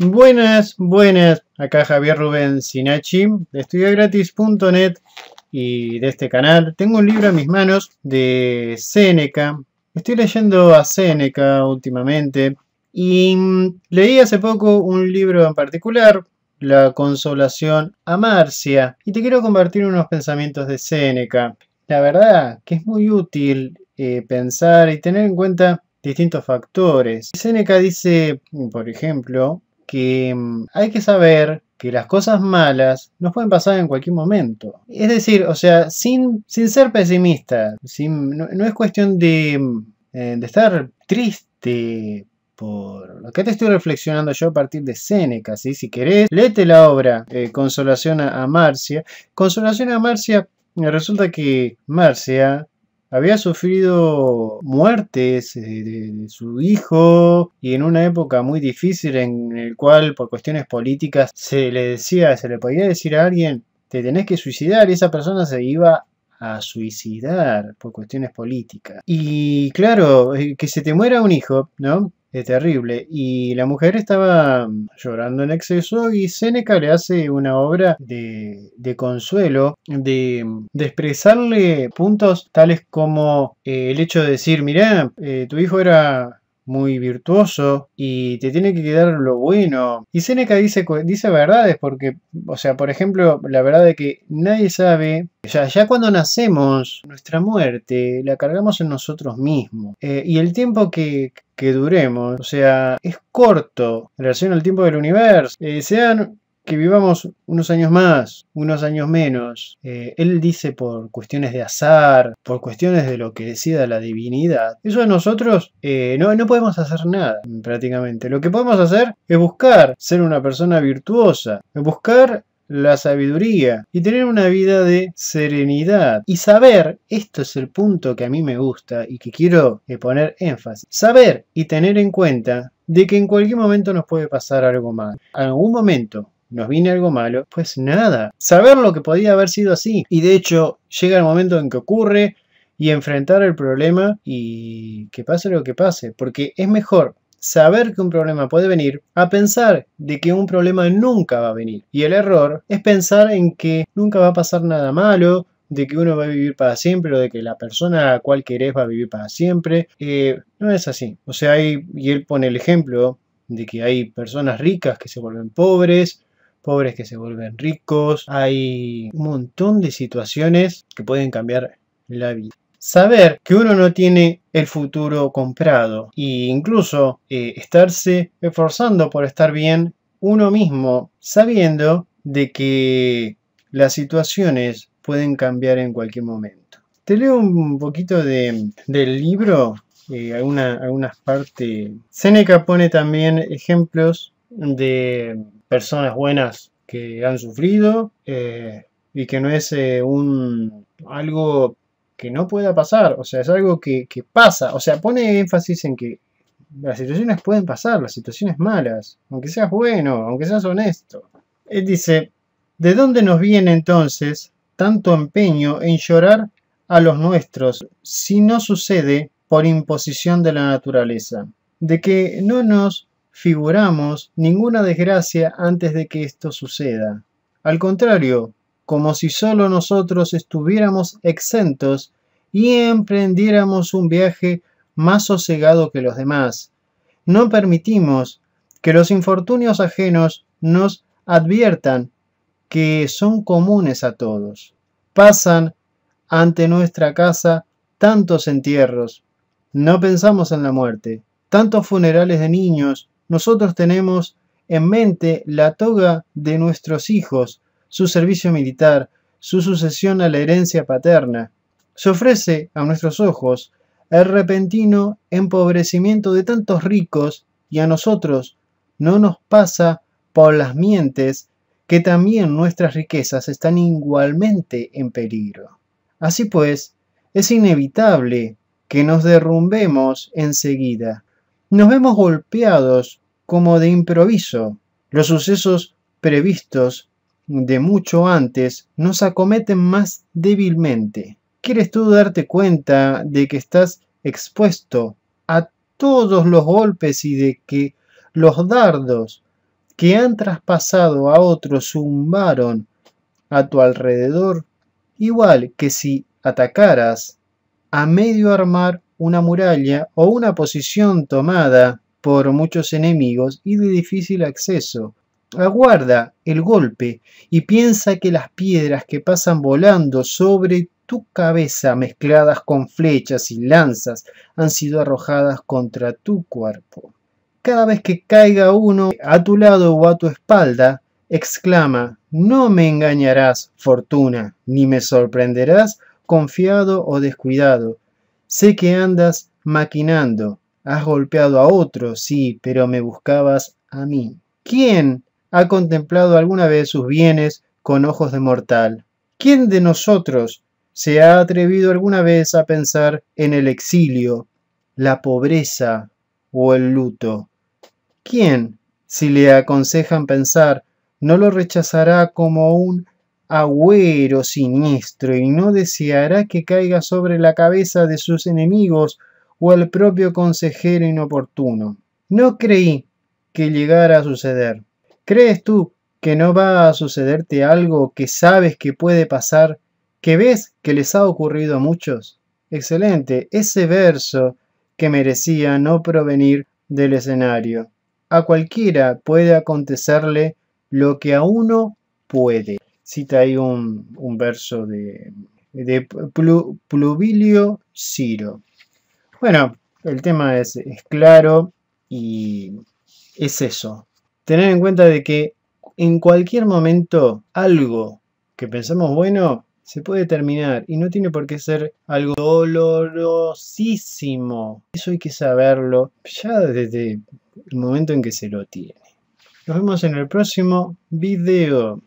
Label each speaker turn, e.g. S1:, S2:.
S1: Buenas, buenas. Acá Javier Rubén Sinachi de estudiagratis.net y de este canal. Tengo un libro en mis manos de Seneca. Estoy leyendo a Seneca últimamente y mm, leí hace poco un libro en particular, La consolación a Marcia, y te quiero compartir unos pensamientos de Seneca. La verdad que es muy útil eh, pensar y tener en cuenta distintos factores. Seneca dice, por ejemplo, que mm, hay que saber que las cosas malas nos pueden pasar en cualquier momento. Es decir, o sea, sin, sin ser pesimista, sin, no, es cuestión mm, eh, de, estar triste por lo que te estoy reflexionando yo a partir de Seneca. si querés, léete la obra eh, Consolación a Marcia. Consolación a Marcia, resulta que Marcia había sufrido muertes eh, de, su hijo y en una época muy difícil en el cual por cuestiones políticas se le decía, se le podía decir a alguien, te tenés que suicidar y esa persona se iba a suicidar por cuestiones políticas. Y claro, eh, que se te muera un hijo, ¿no? terrible. Y la mujer estaba llorando en exceso y Seneca le hace una obra de, de consuelo, de, expresarle puntos tales como eh, el hecho de decir, mira eh, tu hijo era muy virtuoso y te tiene que quedar lo bueno. Y Seneca dice, dice verdades porque, o sea, por ejemplo, la verdad de que nadie sabe, ya cuando nacemos, nuestra muerte la cargamos en nosotros mismos. Eh, y el tiempo que, que duremos, o sea, es corto en relación al tiempo del universo. Eh, sean que vivamos unos años más, unos años menos. Eh, él dice por cuestiones de azar, por cuestiones de lo que decida la divinidad. Eso a nosotros eh, no, no podemos hacer nada prácticamente. Lo que podemos hacer es buscar ser una persona virtuosa, buscar la sabiduría y tener una vida de serenidad y saber, esto es el punto que a mí me gusta y que quiero eh, poner énfasis, saber y tener en cuenta de que en cualquier momento nos puede pasar algo mal. En algún momento nos viene algo malo, pues nada, saber lo que podía haber sido así. Y de hecho, llega el momento en que ocurre y enfrentar el problema y que pase lo que pase, porque es mejor saber que un problema puede venir a pensar de que un problema nunca va a venir. Y el error es pensar en que nunca va a pasar nada malo, de que uno va a vivir para siempre o de que la persona a la cual querés va a vivir para siempre. Eh, no es así. O sea, hay, y él pone el ejemplo de que hay personas ricas que se vuelven pobres, pobres que se vuelven ricos, hay un montón de situaciones que pueden cambiar la vida. Saber que uno no tiene el futuro comprado e incluso eh, estarse esforzando por estar bien uno mismo, sabiendo de que las situaciones pueden cambiar en cualquier momento. Te leo un poquito del libro, eh, algunas partes. Seneca pone también ejemplos de personas buenas que han sufrido eh, y que no es eh, un algo que no pueda pasar, o sea, es algo que, que pasa, o sea, pone énfasis en que las situaciones pueden pasar, las situaciones malas, aunque seas bueno, aunque seas honesto. Él dice, ¿de dónde nos viene entonces tanto empeño en llorar a los nuestros si no sucede por imposición de la naturaleza? De que no nos figuramos ninguna desgracia antes de que esto suceda. Al contrario, como si solo nosotros estuviéramos exentos y emprendiéramos un viaje más sosegado que los demás. No permitimos que los infortunios ajenos nos adviertan que son comunes a todos. Pasan ante nuestra casa tantos entierros. No pensamos en la muerte, tantos funerales de niños nosotros tenemos en mente la toga de nuestros hijos, su servicio militar, su sucesión a la herencia paterna. Se ofrece a nuestros ojos el repentino empobrecimiento de tantos ricos y a nosotros no nos pasa por las mientes que también nuestras riquezas están igualmente en peligro. Así pues, es inevitable que nos derrumbemos enseguida nos vemos golpeados como de improviso. Los sucesos previstos de mucho antes nos acometen más débilmente. ¿Quieres tú darte cuenta de que estás expuesto a todos los golpes y de que los dardos que han traspasado a otros zumbaron a tu alrededor, igual que si atacaras a medio armar una muralla o una posición tomada por muchos enemigos y de difícil acceso. Aguarda el golpe y piensa que las piedras que pasan volando sobre tu cabeza mezcladas con flechas y lanzas han sido arrojadas contra tu cuerpo. Cada vez que caiga uno a tu lado o a tu espalda, exclama, no me engañarás, fortuna, ni me sorprenderás, confiado o descuidado, Sé que andas maquinando. Has golpeado a otro, sí, pero me buscabas a mí. ¿Quién ha contemplado alguna vez sus bienes con ojos de mortal? ¿Quién de nosotros se ha atrevido alguna vez a pensar en el exilio, la pobreza o el luto? ¿Quién, si le aconsejan pensar, no lo rechazará como un agüero siniestro y no deseará que caiga sobre la cabeza de sus enemigos o al propio consejero inoportuno. No creí que llegara a suceder. ¿Crees tú que no va a sucederte algo que sabes que puede pasar, que ves que les ha ocurrido a muchos? Excelente, ese verso que merecía no provenir del escenario. A cualquiera puede acontecerle lo que a uno puede cita ahí un, verso de, de Ciro. Bueno, el tema es, es claro y es eso. Tener en cuenta de que en cualquier momento algo que pensamos bueno se puede terminar y no tiene por qué ser algo dolorosísimo. Eso hay que saberlo ya desde el momento en que se lo tiene. Nos vemos en el próximo video.